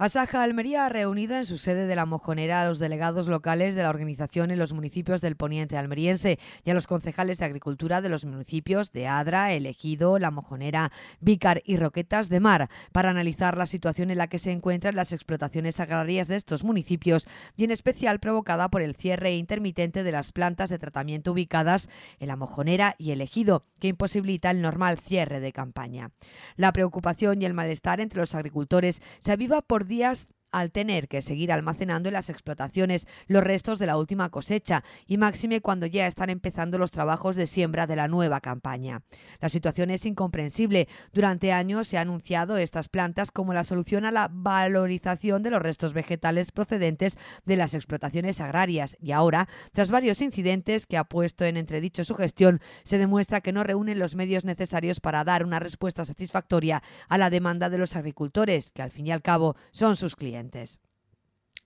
Asaja Almería ha reunido en su sede de la Mojonera a los delegados locales de la organización en los municipios del poniente almeriense y a los concejales de agricultura de los municipios de Adra, El Ejido, La Mojonera, Vícar y Roquetas de Mar para analizar la situación en la que se encuentran las explotaciones agrarias de estos municipios y en especial provocada por el cierre intermitente de las plantas de tratamiento ubicadas en La Mojonera y El Ejido que imposibilita el normal cierre de campaña. La preocupación y el malestar entre los agricultores se aviva por días al tener que seguir almacenando en las explotaciones los restos de la última cosecha y máxime cuando ya están empezando los trabajos de siembra de la nueva campaña. La situación es incomprensible. Durante años se ha anunciado estas plantas como la solución a la valorización de los restos vegetales procedentes de las explotaciones agrarias y ahora, tras varios incidentes que ha puesto en entredicho su gestión, se demuestra que no reúnen los medios necesarios para dar una respuesta satisfactoria a la demanda de los agricultores, que al fin y al cabo son sus clientes clientes.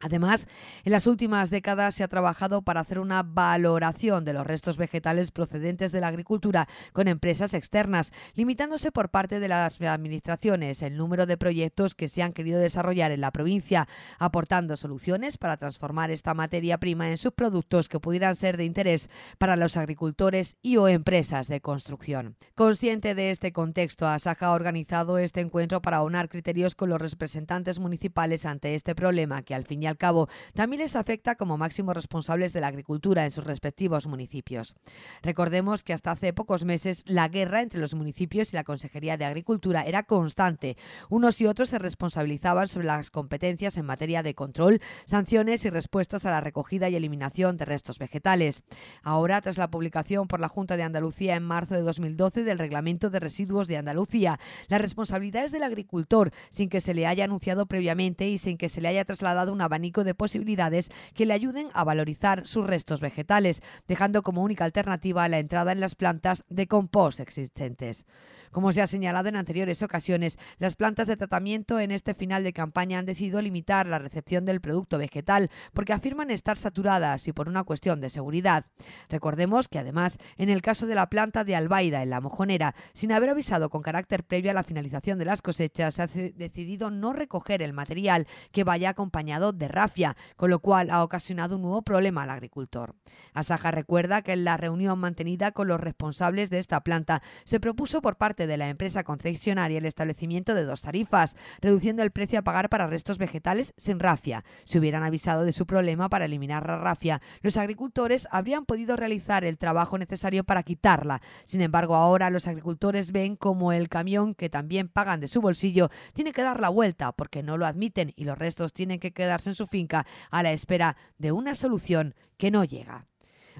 Además, en las últimas décadas se ha trabajado para hacer una valoración de los restos vegetales procedentes de la agricultura con empresas externas, limitándose por parte de las administraciones el número de proyectos que se han querido desarrollar en la provincia, aportando soluciones para transformar esta materia prima en subproductos que pudieran ser de interés para los agricultores y o empresas de construcción. Consciente de este contexto, Asaja ha organizado este encuentro para aunar criterios con los representantes municipales ante este problema que al fin y al cabo también les afecta como máximos responsables de la agricultura en sus respectivos municipios. Recordemos que hasta hace pocos meses la guerra entre los municipios y la Consejería de Agricultura era constante. Unos y otros se responsabilizaban sobre las competencias en materia de control, sanciones y respuestas a la recogida y eliminación de restos vegetales. Ahora, tras la publicación por la Junta de Andalucía en marzo de 2012 del Reglamento de Residuos de Andalucía, la responsabilidad es del agricultor, sin que se le haya anunciado previamente y sin que se le haya trasladado una abanico de posibilidades que le ayuden a valorizar sus restos vegetales, dejando como única alternativa la entrada en las plantas de compost existentes. Como se ha señalado en anteriores ocasiones, las plantas de tratamiento en este final de campaña han decidido limitar la recepción del producto vegetal porque afirman estar saturadas y por una cuestión de seguridad. Recordemos que además, en el caso de la planta de Albaida en la Mojonera, sin haber avisado con carácter previo a la finalización de las cosechas, se ha decidido no recoger el material que vaya acompañado de rafia, con lo cual ha ocasionado un nuevo problema al agricultor. Asaja recuerda que en la reunión mantenida con los responsables de esta planta se propuso por parte de la empresa concesionaria el establecimiento de dos tarifas, reduciendo el precio a pagar para restos vegetales sin rafia. Si hubieran avisado de su problema para eliminar la rafia, los agricultores habrían podido realizar el trabajo necesario para quitarla. Sin embargo, ahora los agricultores ven como el camión que también pagan de su bolsillo tiene que dar la vuelta porque no lo admiten y los restos tienen que quedarse en su finca a la espera de una solución que no llega.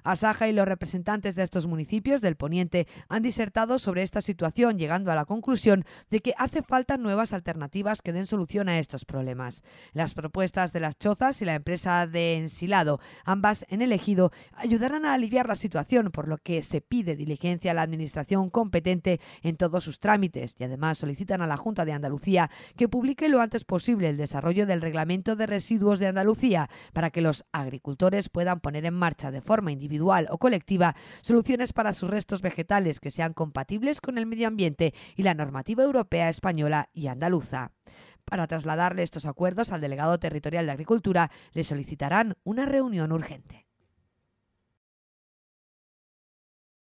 Asaja y los representantes de estos municipios del Poniente han disertado sobre esta situación, llegando a la conclusión de que hace falta nuevas alternativas que den solución a estos problemas. Las propuestas de las chozas y la empresa de ensilado, ambas en elegido, ayudarán a aliviar la situación, por lo que se pide diligencia a la administración competente en todos sus trámites y además solicitan a la Junta de Andalucía que publique lo antes posible el desarrollo del reglamento de residuos de Andalucía para que los agricultores puedan poner en marcha de forma individual individual o colectiva soluciones para sus restos vegetales que sean compatibles con el medio ambiente y la normativa europea, española y andaluza. Para trasladarle estos acuerdos al delegado territorial de Agricultura, le solicitarán una reunión urgente.